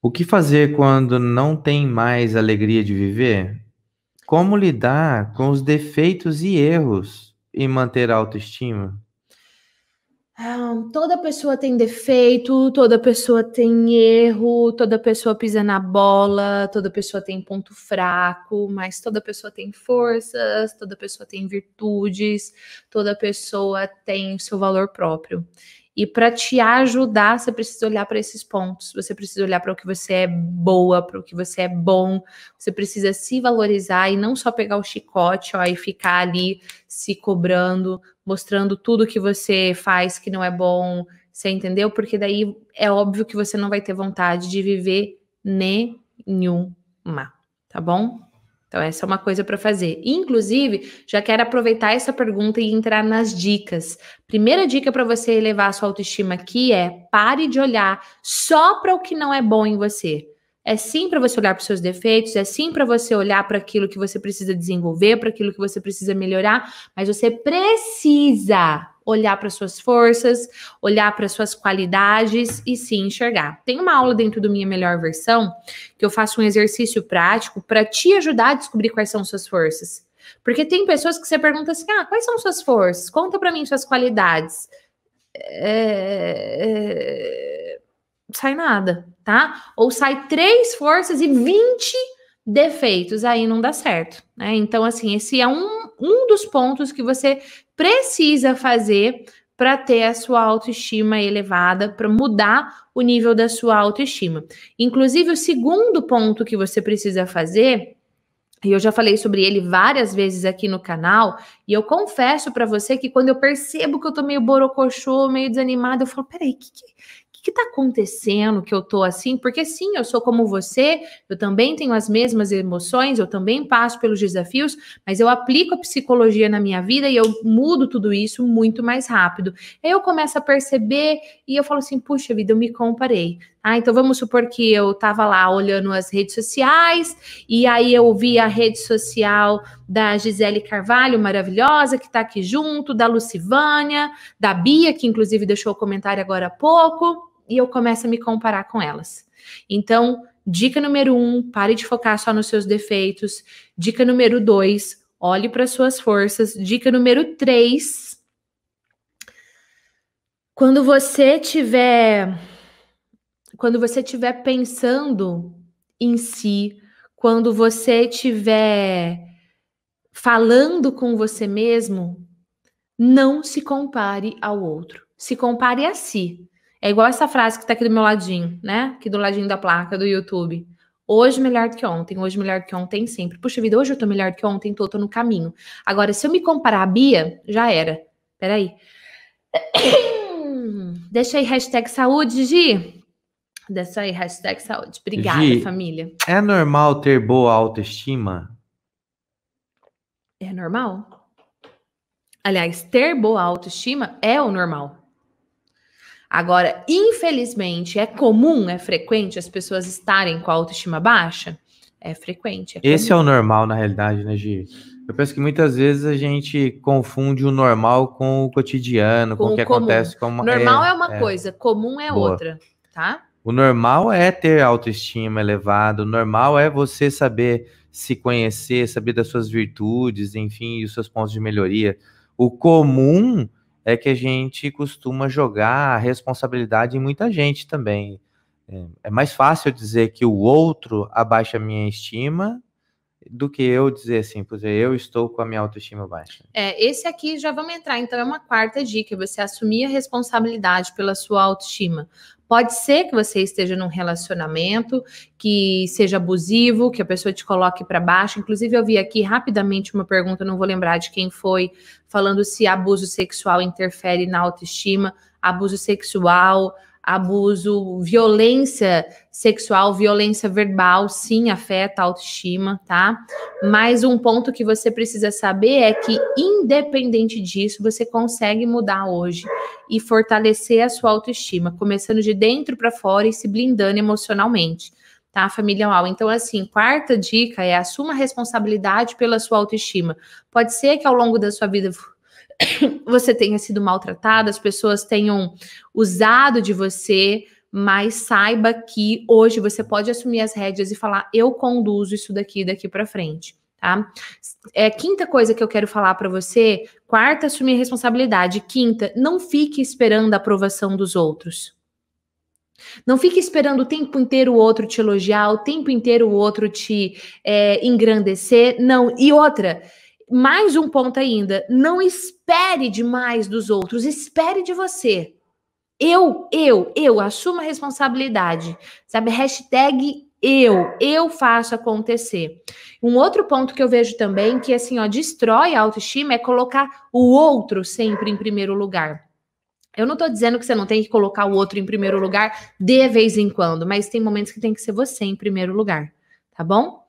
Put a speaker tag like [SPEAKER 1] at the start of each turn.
[SPEAKER 1] O que fazer quando não tem mais alegria de viver? Como lidar com os defeitos e erros e manter a autoestima?
[SPEAKER 2] Ah, toda pessoa tem defeito, toda pessoa tem erro, toda pessoa pisa na bola, toda pessoa tem ponto fraco, mas toda pessoa tem forças, toda pessoa tem virtudes, toda pessoa tem o seu valor próprio. E para te ajudar, você precisa olhar para esses pontos. Você precisa olhar para o que você é boa, para o que você é bom. Você precisa se valorizar e não só pegar o chicote ó, e ficar ali se cobrando, mostrando tudo que você faz que não é bom. Você entendeu? Porque daí é óbvio que você não vai ter vontade de viver nenhuma, tá bom? Então, essa é uma coisa para fazer. Inclusive, já quero aproveitar essa pergunta e entrar nas dicas. Primeira dica para você elevar a sua autoestima aqui é pare de olhar só para o que não é bom em você. É sim para você olhar para os seus defeitos, é sim para você olhar para aquilo que você precisa desenvolver, para aquilo que você precisa melhorar, mas você precisa olhar para suas forças, olhar para suas qualidades e se enxergar. Tem uma aula dentro do Minha Melhor Versão que eu faço um exercício prático para te ajudar a descobrir quais são suas forças. Porque tem pessoas que você pergunta assim: ah, quais são suas forças? Conta para mim suas qualidades. É, é... Sai nada, tá? Ou sai três forças e 20 defeitos, aí não dá certo, né? Então, assim, esse é um um dos pontos que você precisa fazer para ter a sua autoestima elevada, para mudar o nível da sua autoestima. Inclusive, o segundo ponto que você precisa fazer, e eu já falei sobre ele várias vezes aqui no canal, e eu confesso para você que quando eu percebo que eu tô meio borocochô, meio desanimada, eu falo: peraí, que, que, que está acontecendo que eu tô assim? Porque sim, eu sou como você, eu também tenho as mesmas emoções, eu também passo pelos desafios, mas eu aplico a psicologia na minha vida e eu mudo tudo isso muito mais rápido. Aí eu começo a perceber e eu falo assim: puxa vida, eu me comparei. Ah, então vamos supor que eu estava lá olhando as redes sociais e aí eu vi a rede social da Gisele Carvalho, maravilhosa, que está aqui junto, da Lucivânia, da Bia, que inclusive deixou o comentário agora há pouco e eu começo a me comparar com elas. Então, dica número um: pare de focar só nos seus defeitos. Dica número dois: olhe para suas forças. Dica número três: quando você tiver, quando você tiver pensando em si, quando você tiver falando com você mesmo, não se compare ao outro. Se compare a si. É igual essa frase que tá aqui do meu ladinho, né? Aqui do ladinho da placa do YouTube. Hoje melhor do que ontem, hoje melhor do que ontem sempre. Puxa vida, hoje eu tô melhor do que ontem, tô, tô no caminho. Agora, se eu me comparar a Bia, já era. Peraí. Deixa aí hashtag saúde, Gi. Deixa aí hashtag saúde. Obrigada, Gi, família.
[SPEAKER 1] É normal ter boa autoestima?
[SPEAKER 2] É normal. Aliás, ter boa autoestima é o normal. Agora, infelizmente, é comum, é frequente as pessoas estarem com a autoestima baixa? É frequente. É Esse é o
[SPEAKER 1] normal, na realidade, né, Gi? Eu penso que muitas vezes a gente confunde o normal com o cotidiano, com, com o que comum. acontece com uma. Normal é, é uma é. coisa,
[SPEAKER 2] comum é Boa. outra, tá?
[SPEAKER 1] O normal é ter autoestima elevada, o normal é você saber se conhecer, saber das suas virtudes, enfim, e os seus pontos de melhoria. O comum é que a gente costuma jogar a responsabilidade em muita gente também. É, é mais fácil dizer que o outro abaixa a minha estima do que eu dizer assim, por exemplo, eu estou com a minha autoestima baixa.
[SPEAKER 2] É, esse aqui já vamos entrar, então é uma quarta dica, você assumir a responsabilidade pela sua autoestima. Pode ser que você esteja num relacionamento que seja abusivo, que a pessoa te coloque para baixo. Inclusive, eu vi aqui rapidamente uma pergunta, não vou lembrar de quem foi, falando se abuso sexual interfere na autoestima, abuso sexual, abuso, violência sexual, violência verbal, sim, afeta a autoestima, tá? Mas um ponto que você precisa saber é que, independente disso, você consegue mudar hoje e fortalecer a sua autoestima, começando de dentro para fora e se blindando emocionalmente tá? Família Uau. Então, assim, quarta dica é assuma responsabilidade pela sua autoestima. Pode ser que ao longo da sua vida você tenha sido maltratada, as pessoas tenham usado de você, mas saiba que hoje você pode assumir as rédeas e falar: eu conduzo isso daqui daqui para frente. Tá? É, quinta coisa que eu quero falar para você: quarta, assumir responsabilidade. Quinta, não fique esperando a aprovação dos outros. Não fique esperando o tempo inteiro o outro te elogiar, o tempo inteiro o outro te é, engrandecer. Não. E outra, mais um ponto ainda: não espere demais dos outros, espere de você. Eu, eu, eu assumo a responsabilidade. Sabe? Hashtag eu, eu faço acontecer. Um outro ponto que eu vejo também que assim, ó, destrói a autoestima é colocar o outro sempre em primeiro lugar. Eu não estou dizendo que você não tem que colocar o outro em primeiro lugar de vez em quando, mas tem momentos que tem que ser você em primeiro lugar, tá bom?